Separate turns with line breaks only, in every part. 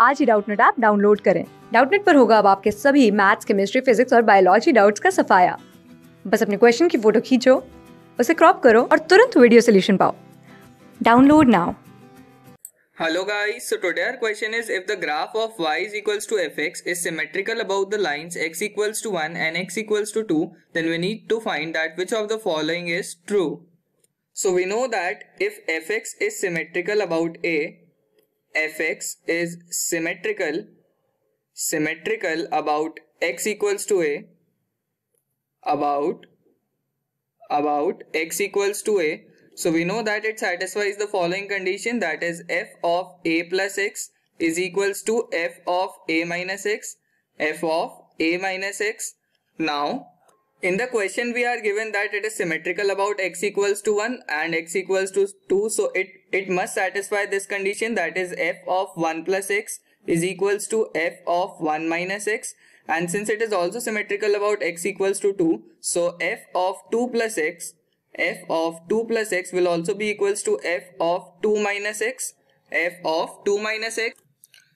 आज ही Doubtnet app download करें डाउटनेट पर होगा अब आपके सभी मैथ्स केमिस्ट्री फिजिक्स और बायोलॉजी डाउट्स का सफाया बस अपने क्वेश्चन की फोटो खींचो उसे क्रॉप करो और तुरंत वीडियो सोल्यूशन पाओ download now
Hello guys, so today our question is if the graph of y is equals to fx is symmetrical about the lines x equals to 1 and x equals to 2, then we need to find that which of the following is true. So we know that if fx is symmetrical about a, fx is symmetrical symmetrical about x equals to a about about x equals to a so we know that it satisfies the following condition that is f of a plus x is equals to f of a minus x f of a minus x now in the question we are given that it is symmetrical about x equals to 1 and x equals to 2 so it, it must satisfy this condition that is f of 1 plus x is equals to f of 1 minus x and since it is also symmetrical about x equals to 2 so f of 2 plus x f of 2 plus x will also be equals to f of 2 minus x f of 2 minus x.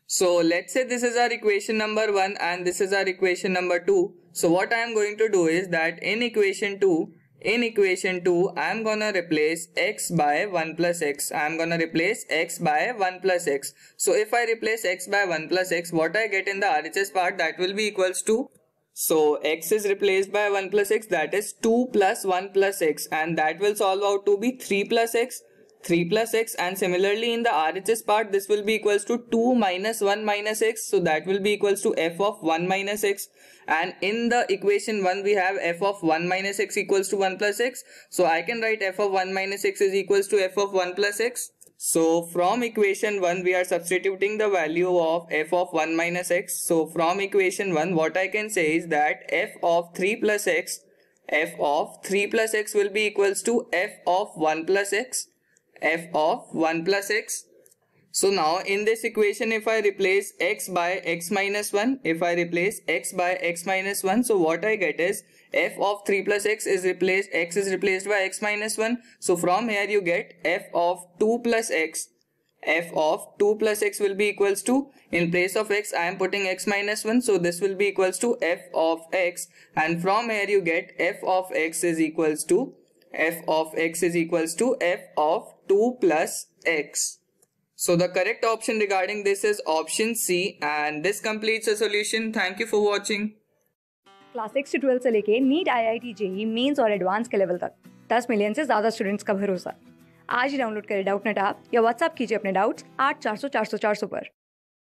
So let's say this is our equation number 1 and this is our equation number 2. So what I am going to do is that in equation 2, in equation 2, I am gonna replace x by 1 plus x. I am gonna replace x by 1 plus x. So if I replace x by 1 plus x, what I get in the RHS part that will be equals to so x is replaced by 1 plus x that is 2 plus 1 plus x and that will solve out to be 3 plus x 3 plus x and similarly in the RHS part this will be equals to 2 minus 1 minus x so that will be equals to f of 1 minus x and in the equation 1 we have f of 1 minus x equals to 1 plus x so I can write f of 1 minus x is equals to f of 1 plus x so from equation 1 we are substituting the value of f of 1 minus x so from equation 1 what I can say is that f of 3 plus x f of 3 plus x will be equals to f of 1 plus x f of 1 plus x. So now in this equation if I replace x by x minus 1, if I replace x by x minus 1, so what I get is f of 3 plus x is replaced, x is replaced by x minus 1. So from here you get f of 2 plus x f of 2 plus x will be equals to in place of x I am putting x minus 1 so this will be equals to f of x and from here you get f of x is equals to f of x is equals to f of 2 plus x. So the correct option regarding this is option C and this completes the solution. Thank you for watching.
Class six से twelfth से लेके NEET I I T JEE mains और advance के level तक दस million से ज़्यादा students का भरोसा आज ही डाउनलोड करें डाउट नेट आप या व्हाट्सअप कीजिए अपने डाउट्स आठ चार सौ चार सौ चार सौ पर